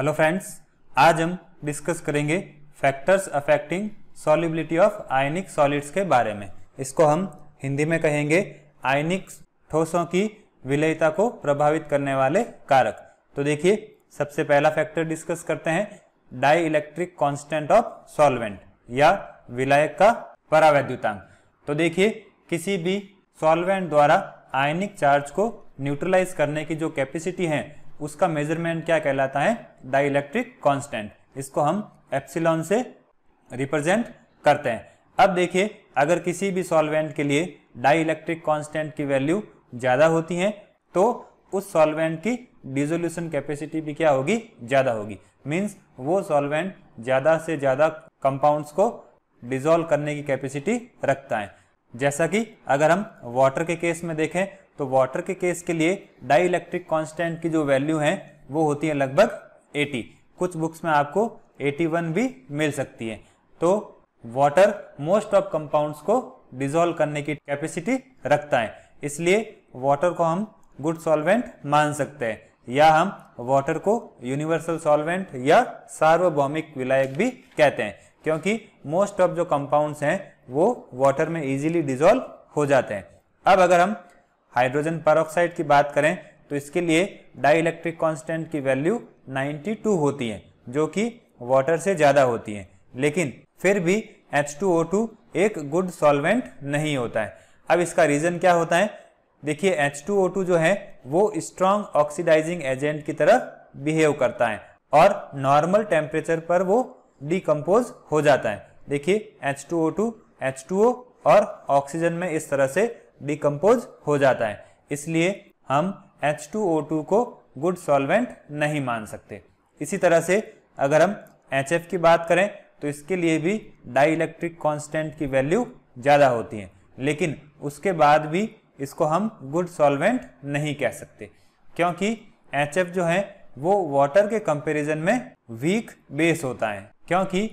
hello friends आज हम discuss करेंगे factors affecting solubility of ionic solids के बारे में इसको हम हिंदी में कहेंगे आयनिक ठोसों की विलयता को प्रभावित करने वाले कारक तो देखिए सबसे पहला फैक्टर डिस्कस करते हैं dielectric constant of solvent या विलायक का परावैद्युतांक तो देखिए किसी भी सॉल्वेंट द्वारा आयनिक चार्ज को न्यूट्रलाइज करने की जो कैपेसिटी है उसका मेजरमेंट क्या कहलाता है डाइलेक्ट्रिक कांस्टेंट इसको हम एप्सिलॉन से रिप्रेजेंट करते हैं अब देखिए अगर किसी भी सॉल्वेंट के लिए डाइलेक्ट्रिक कांस्टेंट की वैल्यू ज़्यादा होती है तो उस सॉल्वेंट की डिजोल्यूशन कैपेसिटी भी क्या होगी ज़्यादा होगी मीन्स वो सॉल्वेंट ज़्यादा से ज़्यादा कंपाउंड्स को डिजोल्व करने की कैपेसिटी रखता है जैसा कि अगर हम वाटर के केस में देखें तो वाटर के केस के लिए डाई इलेक्ट्रिक कॉन्स्टेंट की जो वैल्यू है वो होती है लगभग 80 कुछ बुक्स में आपको 81 भी मिल सकती है तो वाटर मोस्ट ऑफ कंपाउंड्स को डिजोल्व करने की कैपेसिटी रखता है इसलिए वाटर को हम गुड सॉल्वेंट मान सकते हैं या हम वाटर को यूनिवर्सल सॉल्वेंट या सार्वभौमिक विलायक भी कहते हैं क्योंकि मोस्ट ऑफ जो कंपाउंड्स हैं वो वाटर में इजीली डिजोल्व हो जाते हैं अब अगर हम हाइड्रोजन पैरोक्साइड की बात करें तो इसके लिए डाइलेक्ट्रिक कांस्टेंट की वैल्यू 92 होती है जो कि वाटर से ज़्यादा होती है लेकिन फिर भी H2O2 एक गुड सॉल्वेंट नहीं होता है अब इसका रीज़न क्या होता है देखिए H2O2 जो है वो स्ट्रॉन्ग ऑक्सीडाइजिंग एजेंट की तरह बिहेव करता है और नॉर्मल टेम्परेचर पर वो डिकम्पोज हो जाता है देखिए H2O2, H2O और ऑक्सीजन में इस तरह से डिकम्पोज हो जाता है इसलिए हम H2O2 को गुड सॉल्वेंट नहीं मान सकते इसी तरह से अगर हम HF की बात करें तो इसके लिए भी इलेक्ट्रिक कांस्टेंट की वैल्यू ज़्यादा होती है लेकिन उसके बाद भी इसको हम गुड सॉल्वेंट नहीं कह सकते क्योंकि एच जो है वो वाटर के कंपैरिजन में वीक बेस होता है क्योंकि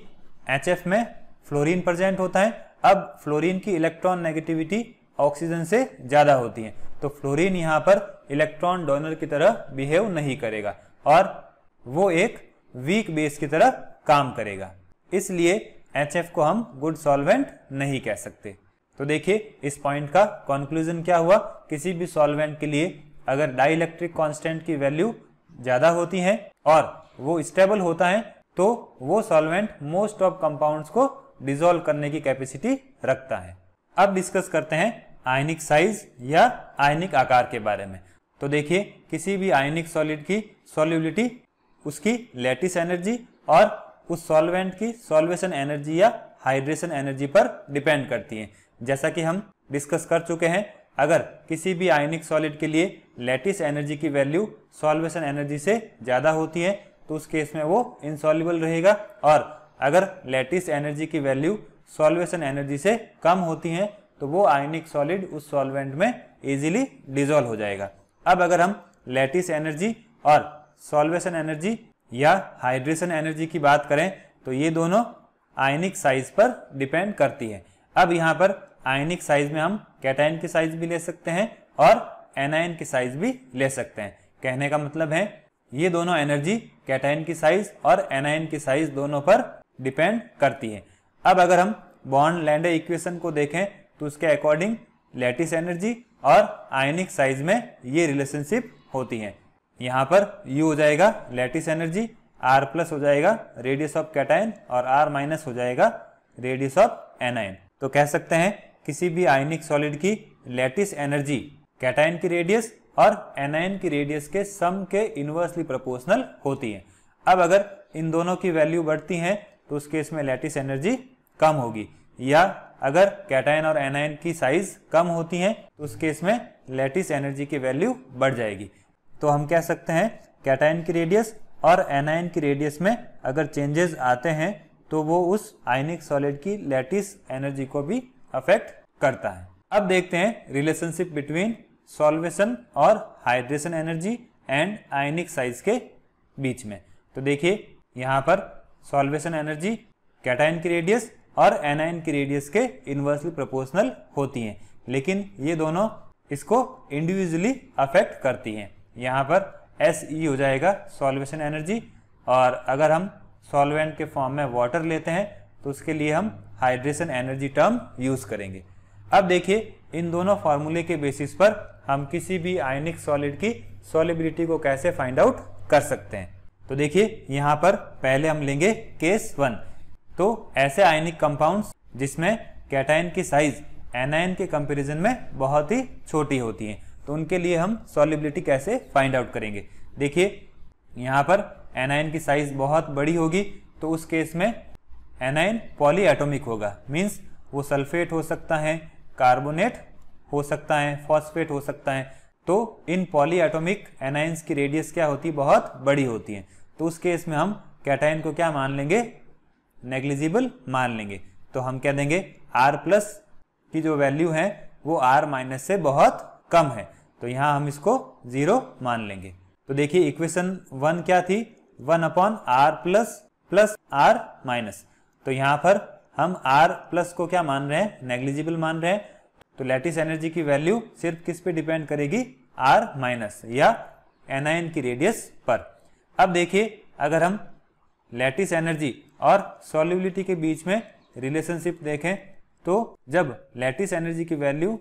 एच में फ्लोरीन प्रेजेंट होता है अब फ्लोरीन की इलेक्ट्रॉन नेगेटिविटी ऑक्सीजन से ज़्यादा होती हैं तो फ्लोरीन यहाँ पर इलेक्ट्रॉन डोनर की तरह बिहेव नहीं करेगा और वो एक वीक बेस की तरह काम करेगा इसलिए एच को हम गुड सॉल्वेंट नहीं कह सकते तो देखिए इस पॉइंट का कंक्लूजन क्या हुआ किसी भी सॉल्वेंट के लिए अगर डाइलेक्ट्रिक कांस्टेंट की वैल्यू ज़्यादा होती है और वो स्टेबल होता है तो वो सॉल्वेंट मोस्ट ऑफ कंपाउंड्स को डिजोल्व करने की कैपेसिटी रखता है अब डिस्कस करते हैं आयनिक साइज या आयनिक आकार के बारे में तो देखिए किसी भी आयनिक सॉलिड की सॉल्युबिलिटी उसकी लेटिस एनर्जी और उस सॉल्वेंट की सॉल्वेशन एनर्जी या हाइड्रेशन एनर्जी पर डिपेंड करती है जैसा कि हम डिस्कस कर चुके हैं अगर किसी भी आयनिक सॉलिड के लिए लेटिस एनर्जी की वैल्यू सॉल्वेशन एनर्जी से ज़्यादा होती है तो उस केस में वो इनसॉल्युबल रहेगा और अगर लेटिस एनर्जी की वैल्यू सॉल्वेशन एनर्जी से कम होती है तो वो आयनिक सॉलिड उस सॉल्वेंट में इजीली डिजोल्व हो जाएगा अब अगर हम लेटिस एनर्जी और सॉल्वेशन एनर्जी या हाइड्रेशन एनर्जी की बात करें तो ये दोनों आयनिक साइज पर डिपेंड करती है अब यहाँ पर आयनिक साइज में हम कैटाइन की साइज भी ले सकते हैं और एनाइन की साइज भी ले सकते हैं कहने का मतलब है ये दोनों एनर्जी कैटाइन की साइज और एनाइन की साइज दोनों पर डिपेंड करती है अब अगर हम बॉन्ड लैंडे इक्वेशन को देखें तो उसके अकॉर्डिंग लैटिस एनर्जी और आयनिक साइज में ये रिलेशनशिप होती है यहाँ पर यू हो जाएगा लैटिस एनर्जी आर प्लस हो जाएगा रेडियस ऑफ कैटाइन और आर माइनस हो जाएगा रेडियस ऑफ एनाइन तो कह सकते हैं किसी भी आयनिक सॉलिड की लैटिस एनर्जी कैटाइन की रेडियस और एनाइन की रेडियस के सम के इनवर्सली प्रोपोर्शनल होती है अब अगर इन दोनों की वैल्यू बढ़ती है तो उस केस में लैटिस एनर्जी कम होगी या अगर कैटाइन और एनाइन की साइज कम होती है तो उस केस में लेटिस एनर्जी की वैल्यू बढ़ जाएगी तो हम कह सकते हैं कैटाइन की रेडियस और एनाइन की रेडियस में अगर चेंजेस आते हैं तो वो उस आयनिक सॉलिड की लेटिस एनर्जी को भी अफेक्ट करता है अब देखते हैं रिलेशनशिप बिटवीन सॉल्वेशन और hydration energy and ionic size के बीच में तो देखिए यहाँ पर सॉल्वेशन एनर्जी कैटाइन की रेडियस और एनाइन की रेडियस के इन्वर्सली प्रोपोर्शनल होती हैं लेकिन ये दोनों इसको इंडिविजुअली अफेक्ट करती हैं यहाँ पर एस ई e हो जाएगा सॉल्वेशन एनर्जी और अगर हम सॉल्वेंट के फॉर्म में वाटर लेते हैं तो उसके लिए हम हाइड्रेशन एनर्जी टर्म यूज करेंगे अब देखिए इन दोनों फार्मूले के बेसिस पर हम किसी भी आयनिक सॉलिड की सॉलिबिलिटी को कैसे फाइंड आउट कर सकते हैं तो देखिए यहाँ पर पहले हम लेंगे केस वन तो ऐसे आयनिक कंपाउंड्स जिसमें कैटाइन की साइज एनआईन के कंपैरिजन में बहुत ही छोटी होती है तो उनके लिए हम सॉलिबिलिटी कैसे फाइंड आउट करेंगे देखिए यहाँ पर एनायन की साइज बहुत बड़ी होगी तो उस केस में पॉली एटोमिक होगा मीन्स वो सल्फेट हो सकता है कार्बोनेट हो सकता है फॉस्फेट हो सकता है तो इन एटोमिक एनाइन की रेडियस क्या होती है बहुत बड़ी होती है तो उस केस में हम कैटाइन को क्या मान लेंगे नेग्लिजिबल मान लेंगे तो हम क्या देंगे आर प्लस की जो वैल्यू है वो आर माइनस से बहुत कम है तो यहाँ हम इसको जीरो मान लेंगे तो देखिए इक्वेशन वन क्या थी one upon R plus plus R minus तो यहाँ पर हम आर प्लस को क्या मान रहे हैं नेग्लिजिबल मान रहे हैं तो लैटिस एनर्जी की वैल्यू सिर्फ किस पे डिपेंड करेगी आर माइनस या एनायन की रेडियस पर अब देखिए अगर हम लैटिस एनर्जी और सॉल्युबिलिटी के बीच में रिलेशनशिप देखें तो जब लैटिस एनर्जी की वैल्यू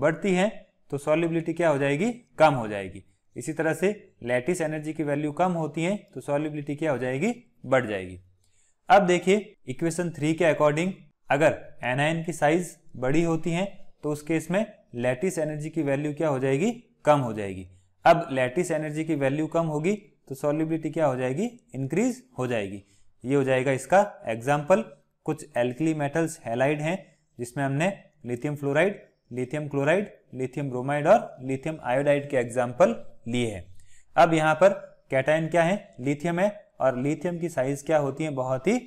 बढ़ती है तो सॉल्युबिलिटी क्या हो जाएगी कम हो जाएगी इसी तरह से लैटिस एनर्जी की वैल्यू कम होती है तो सॉल्युबिलिटी क्या हो जाएगी बढ़ जाएगी अब देखिए इक्वेशन थ्री के अकॉर्डिंग अगर एनायन की साइज बड़ी होती है तो उस केस में लैटिस एनर्जी की वैल्यू क्या हो जाएगी कम हो जाएगी अब लैटिस एनर्जी की वैल्यू कम होगी तो सॉल्युबिलिटी क्या हो जाएगी इंक्रीज हो जाएगी ये हो जाएगा इसका एग्जाम्पल कुछ एल्कली मेटल्स हेलाइड हैं जिसमें हमने lithium fluoride lithium chloride lithium bromide और लिथियम आयोडाइड के एग्जाम्पल लिए हैं अब यहाँ पर कैटाइन क्या है लिथियम है और लिथियम की साइज क्या होती है बहुत ही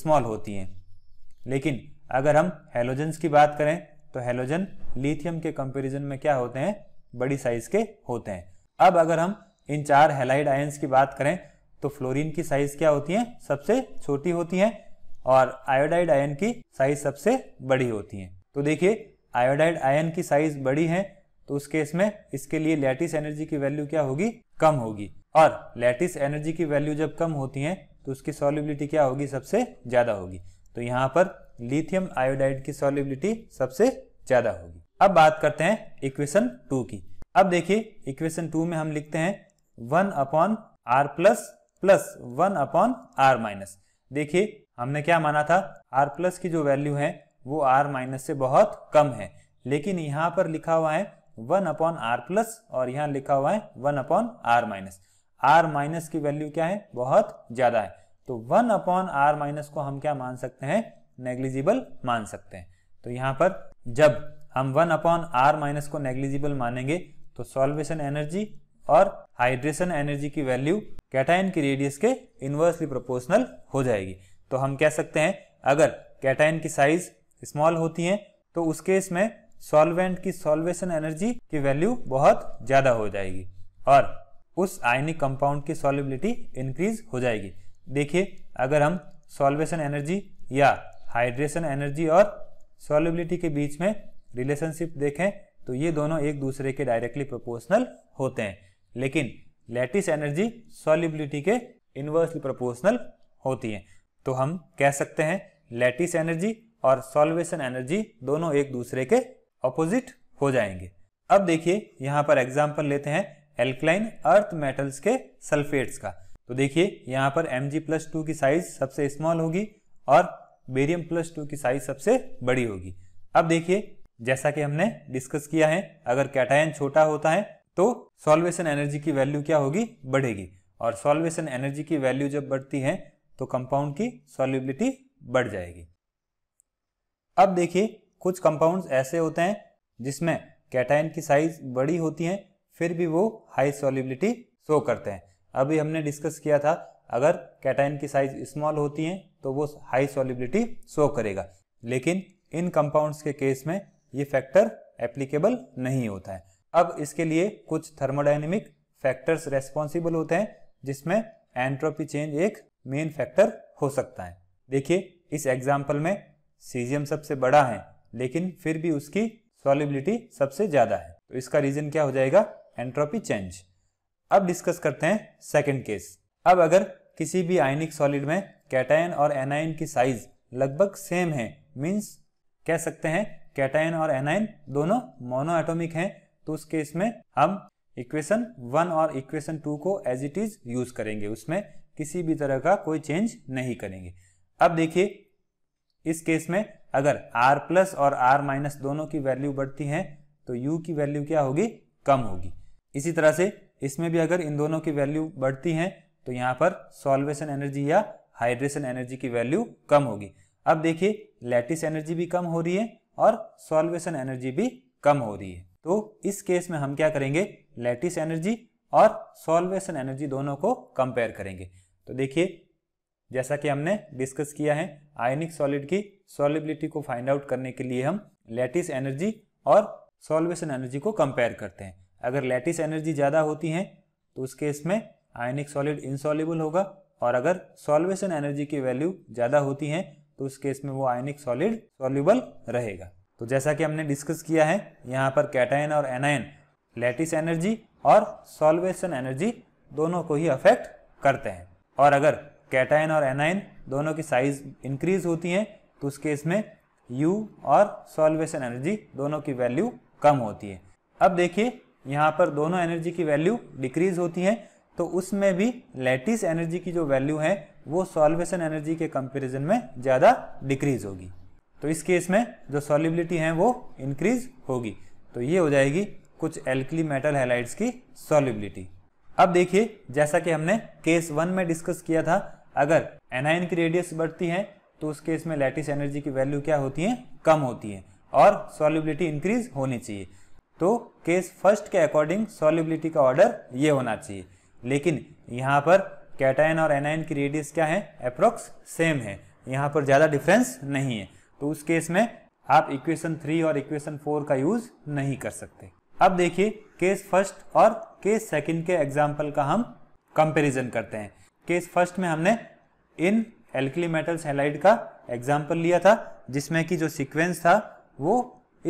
स्मॉल होती है लेकिन अगर हम हेलोजेंस की बात करें तो हेलोजन लिथियम के कंपैरिजन में क्या होते हैं बड़ी साइज के होते हैं अब अगर हम इन चार हेलाइड आयंस की बात करें तो फ्लोरीन की साइज क्या होती है सबसे छोटी होती है और आयोडाइड आयन की साइज सबसे बड़ी होती है तो देखिए आयोडाइड आयन की साइज बड़ी है तो उस केस में इसके लिए लैटिस एनर्जी की वैल्यू क्या होगी कम होगी और लैटिस एनर्जी की वैल्यू जब कम होती है तो उसकी सॉल्युबिलिटी क्या होगी सबसे ज़्यादा होगी तो यहाँ पर लिथियम आयोडाइड की सॉल्युबिलिटी सबसे ज़्यादा होगी अब बात करते हैं इक्वेशन टू की अब देखिए इक्वेशन टू में हम लिखते हैं one upon R plus plus one upon R minus देखिए हमने क्या माना था आर प्लस की जो वैल्यू है वो आर माइनस से बहुत कम है लेकिन यहाँ पर लिखा हुआ है वन अपॉन आर प्लस और यहाँ लिखा हुआ है one upon R minus R minus की वैल्यू क्या है बहुत ज्यादा है तो वन अपॉन आर माइनस को हम क्या मान सकते हैं नेग्लिजिबल मान सकते हैं तो यहाँ पर जब हम वन अपॉन आर माइनस को नेग्लिजिबल मानेंगे तो सॉल्वेशन एनर्जी और हाइड्रेशन एनर्जी की वैल्यू कैटाइन की रेडियस के इन्वर्सली प्रोपोर्शनल हो जाएगी तो हम कह सकते हैं अगर कैटाइन की साइज स्मॉल होती है तो उस केस में सॉल्वेंट की सॉल्वेशन एनर्जी की वैल्यू बहुत ज़्यादा हो जाएगी और उस आयनिक कंपाउंड की सॉलिबिलिटी इंक्रीज हो जाएगी देखिए अगर हम सॉल्वेशन एनर्जी या हाइड्रेशन एनर्जी और सॉलिबिलिटी के बीच में रिलेशनशिप देखें तो ये दोनों एक दूसरे के डायरेक्टली प्रोपोर्शनल होते हैं लेकिन लैटिस एनर्जी सॉलिबिलिटी के इन्वर्सली प्रोपोर्शनल होती है तो हम कह सकते हैं लैटिस एनर्जी और सॉल्वेशन एनर्जी दोनों एक दूसरे के ऑपोजिट हो जाएंगे अब देखिए यहाँ पर एग्जाम्पल लेते हैं एल्कलाइन अर्थ मेटल्स के सल्फेट्स का तो देखिए यहाँ पर एम जी प्लस टू की साइज सबसे स्मॉल होगी और बेरियम प्लस टू की साइज सबसे बड़ी होगी अब देखिए जैसा कि हमने डिस्कस किया है अगर कैटायन छोटा होता है तो सॉल्वेशन एनर्जी की वैल्यू क्या होगी बढ़ेगी और सॉल्वेशन एनर्जी की वैल्यू जब बढ़ती है तो कंपाउंड की सॉल्युबिलिटी बढ़ जाएगी अब देखिए कुछ कंपाउंड्स ऐसे होते हैं जिसमें कैटाइन की साइज बड़ी होती है फिर भी वो हाई सॉल्युबिलिटी शो करते हैं अभी हमने डिस्कस किया था अगर कैटाइन की साइज स्मॉल होती है तो वो हाई सॉल्युबिलिटी शो करेगा लेकिन इन कंपाउंड्स के केस में ये फैक्टर एप्लीकेबल नहीं होता है अब इसके लिए कुछ थर्मोडाइनमिक फैक्टर्स रेस्पॉन्सिबल होते हैं जिसमें एंट्रोपी चेंज एक मेन फैक्टर हो सकता है देखिए इस एग्जाम्पल में सीजियम सबसे बड़ा है लेकिन फिर भी उसकी सॉलिबिलिटी सबसे ज़्यादा है तो इसका रीज़न क्या हो जाएगा एंट्रोपी चेंज अब डिस्कस करते हैं सेकेंड केस अब अगर किसी भी आयनिक सॉलिड में कैटायन और एनायन की साइज लगभग सेम है मीन्स कह सकते हैं कैटायन और एनायन दोनों मोनो एटोमिक हैं तो उस केस में हम इक्वेशन वन और इक्वेशन टू को एज इट इज यूज करेंगे उसमें किसी भी तरह का कोई चेंज नहीं करेंगे अब देखिए इस केस में अगर r प्लस और r माइनस दोनों की वैल्यू बढ़ती है तो u की वैल्यू क्या होगी कम होगी इसी तरह से इसमें भी अगर इन दोनों की वैल्यू बढ़ती है तो यहाँ पर सॉल्वेशन एनर्जी या हाइड्रेशन एनर्जी की वैल्यू कम होगी अब देखिए लैटिस एनर्जी भी कम हो रही है और सॉल्वेशन एनर्जी भी कम हो रही है तो इस केस में हम क्या करेंगे लैटिस एनर्जी और सॉल्वेशन एनर्जी दोनों को कंपेयर करेंगे तो देखिए जैसा कि हमने डिस्कस किया है आयनिक सॉलिड की सॉलिबिलिटी को फाइंड आउट करने के लिए हम लैटिस एनर्जी और सॉल्वेशन एनर्जी को कंपेयर करते हैं अगर लैटिस एनर्जी ज़्यादा होती है तो उस केस में आयनिक सॉलिड इनसॉल्यूबल होगा और अगर सॉल्वेशन एनर्जी की वैल्यू ज़्यादा होती है तो उस केस में वो आयनिक सॉलिड सॉल्यूबल रहेगा तो जैसा कि हमने डिस्कस किया है यहाँ पर कैटाइन और एनाइन लेटिस एनर्जी और सॉल्वेशन एनर्जी दोनों को ही अफेक्ट करते हैं और अगर कैटाइन और एनाइन दोनों की साइज इंक्रीज होती है तो उस केस में यू और सॉल्वेशन एनर्जी दोनों की वैल्यू कम होती है अब देखिए यहाँ पर दोनों एनर्जी की वैल्यू डिक्रीज होती है तो उसमें भी लेटिस एनर्जी की जो वैल्यू है वो सॉल्वेशन एनर्जी के कंपैरिजन में ज़्यादा डिक्रीज होगी तो इस केस में जो सॉलिबिलिटी है वो इंक्रीज होगी तो ये हो जाएगी कुछ एल्कली मेटल हेलाइट की सॉलिबिलिटी अब देखिए जैसा कि हमने केस वन में डिस्कस किया था अगर एनाइन की रेडियस बढ़ती है तो उस केस में लैटिस एनर्जी की वैल्यू क्या होती है कम होती है और सॉलिबिलिटी इंक्रीज होनी चाहिए तो केस फर्स्ट के अकॉर्डिंग सॉलिबिलिटी का ऑर्डर ये होना चाहिए लेकिन यहाँ पर कैटाइन और एनाइन की रेडियस क्या है अप्रोक्स सेम है यहाँ पर ज़्यादा डिफरेंस नहीं है तो उस केस में आप इक्वेशन थ्री और इक्वेशन फोर का यूज नहीं कर सकते अब देखिए केस फर्स्ट और केस सेकंड के एग्जाम्पल का हम कंपेरिजन करते हैं केस फर्स्ट में हमने इन एल्कली मेटल हेलाइड का एग्जाम्पल लिया था जिसमें कि जो सीक्वेंस था वो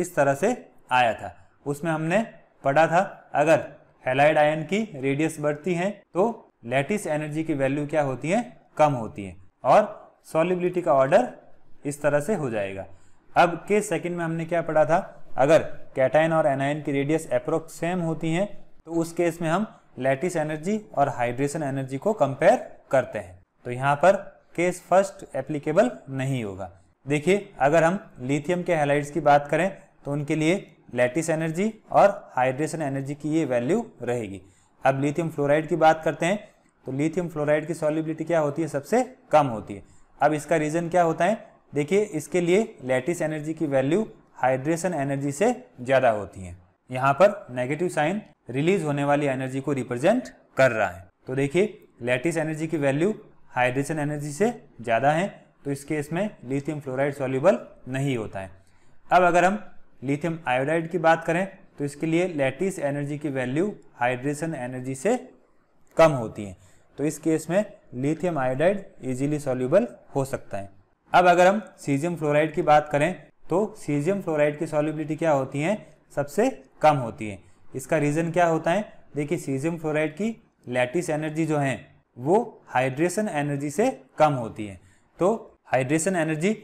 इस तरह से आया था उसमें हमने पढ़ा था अगर हेलाइड आयन की रेडियस बढ़ती है तो लेटिस एनर्जी की वैल्यू क्या होती है कम होती है और सॉलिबिलिटी का ऑर्डर इस तरह से हो जाएगा अब के सेकंड में हमने क्या पढ़ा था अगर कैटाइन और एनाइन की रेडियस अप्रोक्स सेम होती हैं तो उस केस में हम लैटिस एनर्जी और हाइड्रेशन एनर्जी को कंपेयर करते हैं तो यहाँ पर केस फर्स्ट एप्लीकेबल नहीं होगा देखिए अगर हम लिथियम के हेलाइड्स की बात करें तो उनके लिए लैटिस एनर्जी और हाइड्रेशन एनर्जी की ये वैल्यू रहेगी अब लिथियम फ्लोराइड की बात करते हैं तो लिथियम फ्लोराइड की सॉलिबिलिटी क्या होती है सबसे कम होती है अब इसका रीज़न क्या होता है देखिए इसके लिए लैटिस एनर्जी की वैल्यू हाइड्रेशन एनर्जी से ज़्यादा होती है यहाँ पर नेगेटिव साइन रिलीज होने वाली एनर्जी को रिप्रेजेंट कर रहा है तो देखिए लैटिस एनर्जी की वैल्यू हाइड्रेशन एनर्जी से ज़्यादा है तो इस केस में लिथियम फ्लोराइड सॉल्यूबल नहीं होता है अब अगर हम लिथियम आयोडाइड की बात करें तो इसके लिए लैटिस एनर्जी की वैल्यू हाइड्रेशन एनर्जी से कम होती है तो इस केस में लिथियम आयोडाइड इजीली सॉल्यूबल हो सकता है अब अगर हम सीजियम फ्लोराइड की बात करें तो सीजियम फ्लोराइड की सॉल्युबिलिटी क्या होती है सबसे कम होती है इसका रीज़न क्या होता है देखिए सीजियम फ्लोराइड की लैटिस एनर्जी जो है वो हाइड्रेशन एनर्जी से कम होती है तो हाइड्रेशन एनर्जी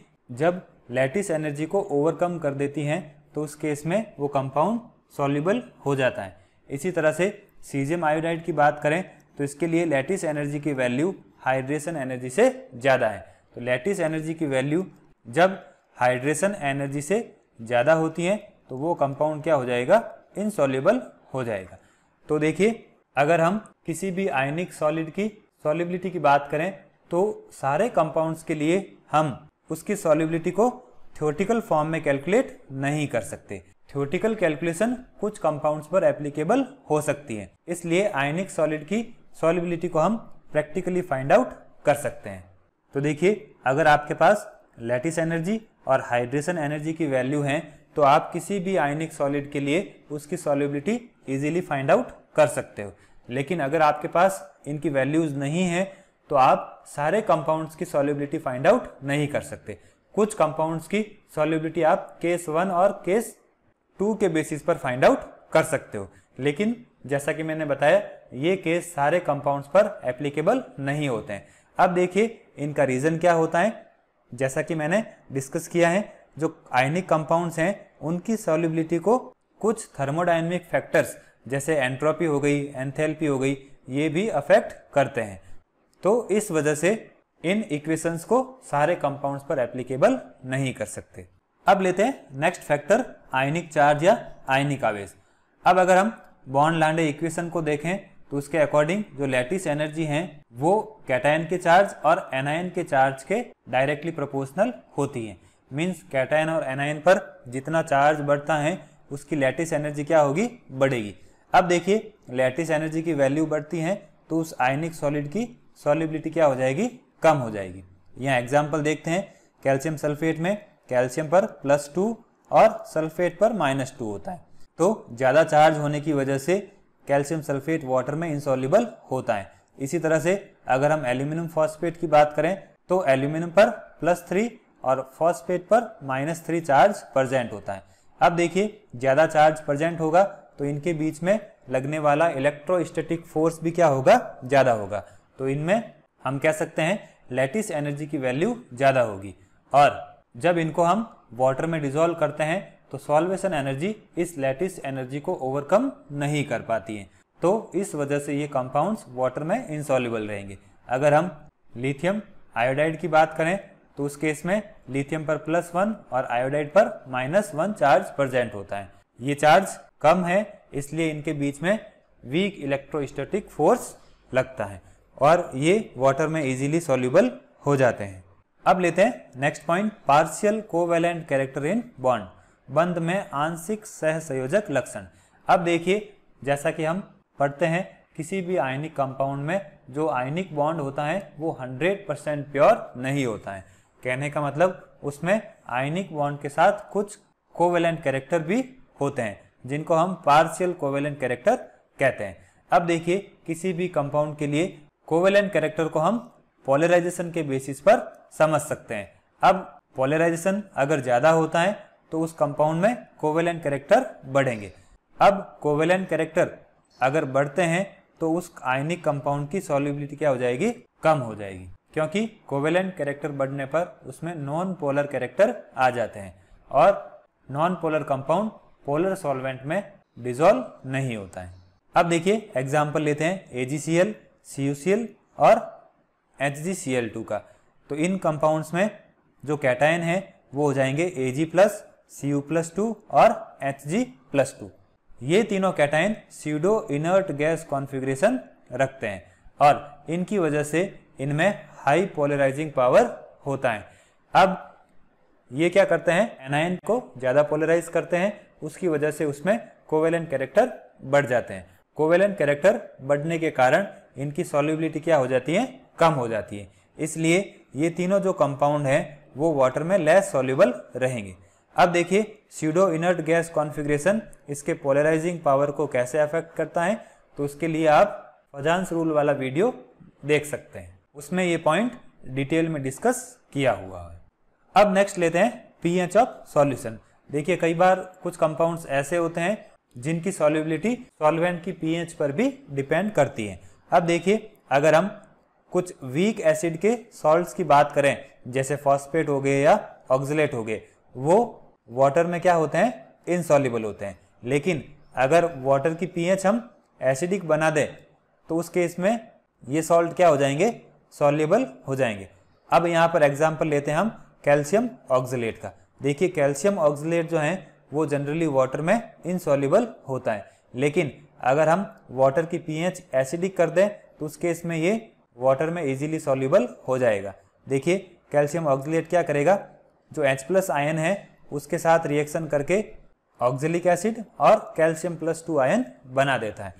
जब लैटिस एनर्जी को ओवरकम कर देती है तो उस केस में वो कंपाउंड सॉल्युबल हो जाता है इसी तरह से सीजियम आयोडाइड की बात करें तो इसके लिए लैटिस एनर्जी की वैल्यू हाइड्रेशन एनर्जी से ज़्यादा है तो लैटिस एनर्जी की वैल्यू जब हाइड्रेशन एनर्जी से ज़्यादा होती है तो वो कंपाउंड क्या हो जाएगा इनसॉल्युबल हो जाएगा तो देखिए अगर हम किसी भी आयनिक सॉलिड की सॉलिबिलिटी की बात करें तो सारे कंपाउंड्स के लिए हम उसकी सॉलिबिलिटी को थ्योरेटिकल फॉर्म में कैलकुलेट नहीं कर सकते थ्योरेटिकल कैलकुलेशन कुछ कंपाउंड्स पर एप्लीकेबल हो सकती है इसलिए आयनिक सॉलिड की सॉलिबिलिटी को हम प्रैक्टिकली फाइंड आउट कर सकते हैं तो देखिए अगर आपके पास लैटिस एनर्जी और हाइड्रेशन एनर्जी की वैल्यू है तो आप किसी भी आयनिक सॉलिड के लिए उसकी सॉल्युबिलिटी इजीली फाइंड आउट कर सकते हो लेकिन अगर आपके पास इनकी वैल्यूज नहीं है तो आप सारे कंपाउंड्स की सॉल्युबिलिटी फाइंड आउट नहीं कर सकते कुछ कंपाउंड्स की सॉल्युबिलिटी आप केस वन और केस टू के बेसिस पर फाइंड आउट कर सकते हो लेकिन जैसा कि मैंने बताया ये केस सारे कंपाउंड्स पर एप्लीकेबल नहीं होते हैं अब देखिए इनका रीज़न क्या होता है जैसा कि मैंने डिस्कस किया है जो आयनिक कंपाउंड्स हैं उनकी सॉलिबिलिटी को कुछ थर्मोडाइनमिक फैक्टर्स जैसे एंट्रोपी हो गई एंथेल्पी हो गई ये भी अफेक्ट करते हैं तो इस वजह से इन इक्वेशंस को सारे कंपाउंड्स पर एप्लीकेबल नहीं कर सकते अब लेते हैं नेक्स्ट फैक्टर आयनिक चार्ज या आयनिक आवेश अब अगर हम बॉन्ड लांडे इक्वेशन को देखें तो उसके अकॉर्डिंग जो लैटिस एनर्जी हैं वो कैटायन के चार्ज और एनायन के चार्ज के डायरेक्टली प्रोपोर्शनल होती है मीन्स कैटायन और एनायन पर जितना चार्ज बढ़ता है उसकी लैटिस एनर्जी क्या होगी बढ़ेगी अब देखिए लैटिस एनर्जी की वैल्यू बढ़ती है तो उस आयनिक सॉलिड की सॉलिबिलिटी क्या हो जाएगी कम हो जाएगी यहाँ एग्जाम्पल देखते हैं कैल्शियम सल्फेट में कैल्शियम पर प्लस टू और सल्फेट पर माइनस टू होता है तो ज़्यादा चार्ज होने की वजह से कैल्शियम सल्फेट वाटर में इंसॉल्यूबल होता है इसी तरह से अगर हम एल्यूमिनियम फॉस्फेट की बात करें तो एल्यूमिनियम पर प्लस थ्री और फॉस्फेट पर माइनस थ्री चार्ज प्रजेंट होता है अब देखिए ज़्यादा चार्ज प्रजेंट होगा तो इनके बीच में लगने वाला इलेक्ट्रोस्टेटिक फोर्स भी क्या होगा ज़्यादा होगा तो इनमें हम कह सकते हैं लेटिस एनर्जी की वैल्यू ज़्यादा होगी और जब इनको हम वाटर में डिजोल्व करते हैं तो सॉल्वेशन एनर्जी इस लेटिस एनर्जी को ओवरकम नहीं कर पाती है तो इस वजह से ये कंपाउंड्स वाटर में इंसॉल्यूबल रहेंगे अगर हम लिथियम आयोडाइड की बात करें तो उस केस में लिथियम पर प्लस वन और आयोडाइड पर माइनस वन चार्ज प्रेजेंट होता है ये चार्ज कम है इसलिए इनके बीच में वीक इलेक्ट्रोस्टैटिक फोर्स लगता है और ये वाटर में इजीली सॉल्यूबल हो जाते हैं अब लेते हैं next point partial covalent character in bond बंद में आंशिक सह संयोजक लक्षण अब देखिए जैसा कि हम पढ़ते हैं किसी भी आयनिक कंपाउंड में जो आयनिक बॉन्ड होता है वो 100 परसेंट प्योर नहीं होता है कहने का मतलब उसमें आयनिक बॉन्ड के साथ कुछ कोवेलेंट कैरेक्टर भी होते हैं जिनको हम पार्शियल कोवेलेंट कैरेक्टर कहते हैं अब देखिए किसी भी कंपाउंड के लिए कोवेलेंट कैरेक्टर को हम पोलराइजेशन के बेसिस पर समझ सकते हैं अब पोलराइजेशन अगर ज़्यादा होता है तो उस कंपाउंड में कोवेलेंट कैरेक्टर बढ़ेंगे अब कोवेलेंट कैरेक्टर अगर बढ़ते हैं तो उस आयनिक कंपाउंड की सॉल्युबिलिटी क्या हो जाएगी कम हो जाएगी क्योंकि कोवेलेंट कैरेक्टर बढ़ने पर उसमें नॉन पोलर कैरेक्टर आ जाते हैं और non polar compound polar solvent में डिजोल्व नहीं होता है अब देखिए एग्जाम्पल लेते हैं AgCl, CuCl और HgCl2 का तो इन कंपाउंड्स में जो कैटायन है वो हो जाएंगे Ag plus C U plus two और एच जी प्लस टू ये तीनों cation pseudo inert gas configuration रखते हैं और इनकी वजह से इनमें हाई पोलराइजिंग पावर होता है अब ये क्या करते हैं एनाइन को ज़्यादा पोलराइज करते हैं उसकी वजह से उसमें कोवेलेंट कैरेक्टर बढ़ जाते हैं कोवेलेंट कैरेक्टर बढ़ने के कारण इनकी सॉल्युबिलिटी क्या हो जाती है कम हो जाती है इसलिए ये तीनों जो कंपाउंड हैं वो वाटर में लेस सॉल्युबल रहेंगे अब देखिए सीडो इनर्ट गैस कॉन्फ़िगरेशन इसके पोलराइजिंग पावर को कैसे अफेक्ट करता है तो उसके लिए आप फजांस रूल वाला वीडियो देख सकते हैं उसमें ये पॉइंट डिटेल में डिस्कस किया हुआ है अब नेक्स्ट लेते हैं पीएच ऑफ सॉल्यूशन देखिए कई बार कुछ कंपाउंड्स ऐसे होते हैं जिनकी सॉल्युबिलिटी सॉल्वेंट की पीएच पर भी डिपेंड करती है अब देखिए अगर हम कुछ वीक एसिड के सॉल्ट्स की बात करें जैसे फॉस्फेट हो गए या ऑक्जलेट हो गए वो वाटर में क्या होते हैं इनसॉलिबल होते हैं लेकिन अगर वाटर की पीएच हम एसिडिक बना दें तो उस केस में ये सॉल्ट क्या हो जाएंगे सॉल्यूबल हो जाएंगे अब यहाँ पर एग्जाम्पल लेते हैं हम कैल्शियम ऑक्जिलेट का देखिए कैल्शियम ऑक्जिलेट जो है वो जनरली वाटर में इनसॉल्यूबल होता है लेकिन अगर हम वाटर की पीएच एसिडिक कर दें तो उस केस में ये वाटर में इजीली सॉल्यूबल हो जाएगा देखिए कैल्शियम ऑक्जिलेट क्या करेगा जो H प्लस आयन है उसके साथ रिएक्शन करके ऑक्जिलिक एसिड और कैल्शियम प्लस टू आयन बना देता है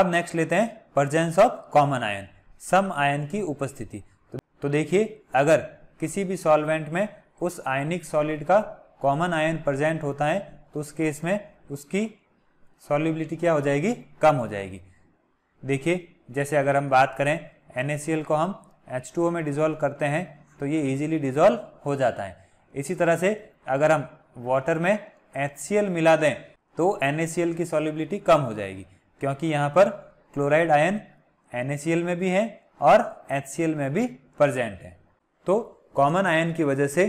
अब नेक्स्ट लेते हैं प्रजेंस ऑफ कॉमन आयन सम आयन की उपस्थिति तो, तो देखिए अगर किसी भी सॉल्वेंट में उस आयनिक सॉलिड का कॉमन आयन प्रजेंट होता है तो उस केस में उसकी सॉल्युबिलिटी क्या हो जाएगी कम हो जाएगी देखिए जैसे अगर हम बात करें NaCl को हम H2O में डिजोल्व करते हैं तो ये इजीली डिजोल्व हो जाता है इसी तरह से अगर हम वाटर में एच मिला दें तो एन की सॉलिबिलिटी कम हो जाएगी क्योंकि यहाँ पर क्लोराइड आयन एन में भी है और एच में भी प्रजेंट है तो कॉमन आयन की वजह से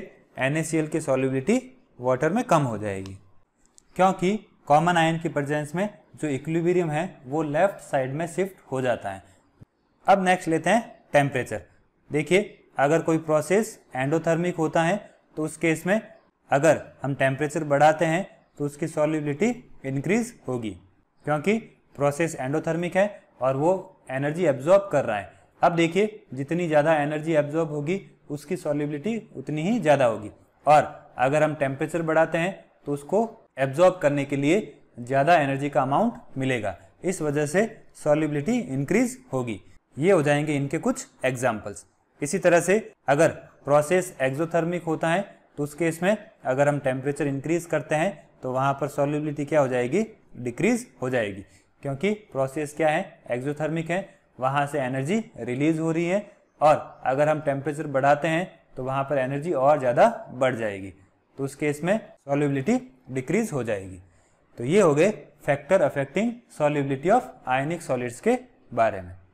एन की सॉलिबिलिटी वाटर में कम हो जाएगी क्योंकि कॉमन आयन की प्रजेंस में जो इक्लिबीरियम है वो लेफ्ट साइड में शिफ्ट हो जाता है अब नेक्स्ट लेते हैं टेम्परेचर देखिए अगर कोई प्रोसेस एंडोथर्मिक होता है तो उस केस में अगर हम टेम्परेचर बढ़ाते हैं तो उसकी सॉलिबिलिटी इंक्रीज होगी क्योंकि प्रोसेस एंडोथर्मिक है और वो एनर्जी एब्जॉर्ब कर रहा है अब देखिए जितनी ज़्यादा एनर्जी एब्जॉर्ब होगी उसकी सॉलिबिलिटी उतनी ही ज़्यादा होगी और अगर हम टेम्परेचर बढ़ाते हैं तो उसको एब्जॉर्ब करने के लिए ज़्यादा एनर्जी का अमाउंट मिलेगा इस वजह से सॉलिबिलिटी इंक्रीज होगी ये हो जाएंगे इनके कुछ एग्जाम्पल्स इसी तरह से अगर प्रोसेस एक्जोथर्मिक होता है तो उस केस में अगर हम टेम्परेचर इंक्रीज करते हैं तो वहाँ पर सॉल्युबिलिटी क्या हो जाएगी डिक्रीज हो जाएगी क्योंकि प्रोसेस क्या है एक्जोथर्मिक है वहाँ से एनर्जी रिलीज हो रही है और अगर हम टेम्परेचर बढ़ाते हैं तो वहाँ पर एनर्जी और ज़्यादा बढ़ जाएगी तो उस केस में सॉल्युबिलिटी डिक्रीज हो जाएगी तो ये हो गए factor affecting solubility of ionic solids के बारे में